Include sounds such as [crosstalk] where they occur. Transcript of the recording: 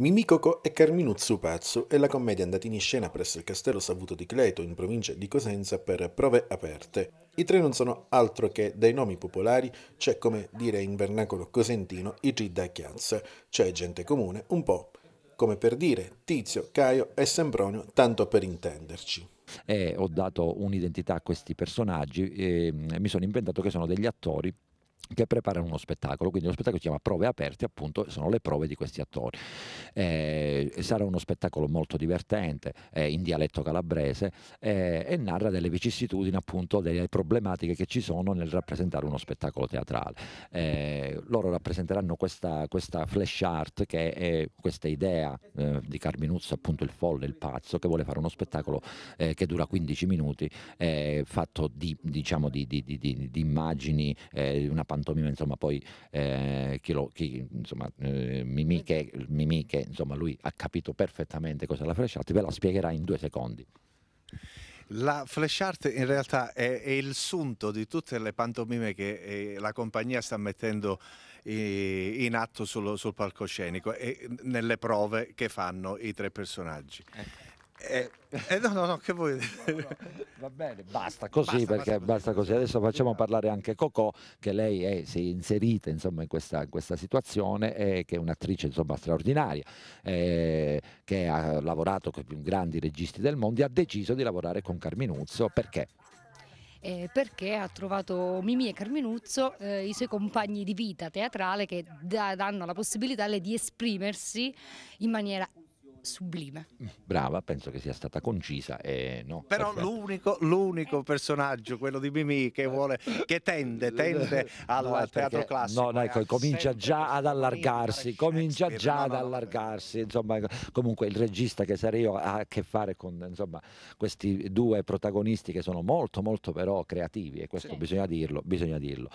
Mimì Coco e Carminuzzu Pazzo e la commedia è andata in scena presso il Castello Savuto di Cleto, in provincia di Cosenza, per prove aperte. I tre non sono altro che dei nomi popolari, c'è come dire in vernacolo cosentino i Gidda Chiazza, c'è gente comune, un po' come per dire Tizio, Caio e Sempronio, tanto per intenderci. E eh, ho dato un'identità a questi personaggi e ehm, mi sono inventato che sono degli attori che preparano uno spettacolo, quindi uno spettacolo si chiama Prove aperte, appunto sono le prove di questi attori. Eh, sarà uno spettacolo molto divertente, eh, in dialetto calabrese, eh, e narra delle vicissitudini, appunto, delle problematiche che ci sono nel rappresentare uno spettacolo teatrale. Eh, loro rappresenteranno questa, questa, flash art, che è questa idea eh, di Carminuzzo, appunto il folle, il pazzo, che vuole fare uno spettacolo eh, che dura 15 minuti, fatto di, diciamo, di, di, di immagini, eh, una pandemia, pantomima, insomma poi eh, chi lo, chi, insomma, eh, Mimì, che, Mimì che insomma, lui ha capito perfettamente cosa è la flash art, ve la spiegherà in due secondi. La flash art in realtà è, è, il sunto di tutte le pantomime che eh, la compagnia sta mettendo eh, in atto sul, sul palcoscenico e mm, nelle prove che fanno i tre personaggi. Ecco. Eh, eh, no, no, no, che vuoi no, no, Va bene, basta così, basta, perché basta, basta così. Adesso facciamo parlare anche Cocò, che lei è, si è inserita insomma, in, questa, in questa situazione, eh, che è un'attrice insomma, straordinaria, eh, che ha lavorato con i più grandi registi del mondo e ha deciso di lavorare con Carminuzzo. Perché? Eh, perché ha trovato Mimì e Carminuzzo eh, i suoi compagni di vita teatrale che da, danno la possibilità di esprimersi in maniera sublime. Brava, penso che sia stata concisa. E no, Però l'unico, l'unico, personaggio, quello di Mimì, che, vuole, che tende, tende [laughs] al no, teatro classico. No, ecco, comincia già ad allargarsi, comincia già ad allargarsi. Insomma, comunque il regista che sarei io ha a che fare con insomma, questi due protagonisti che sono molto molto però creativi e questo sì. bisogna dirlo, bisogna dirlo.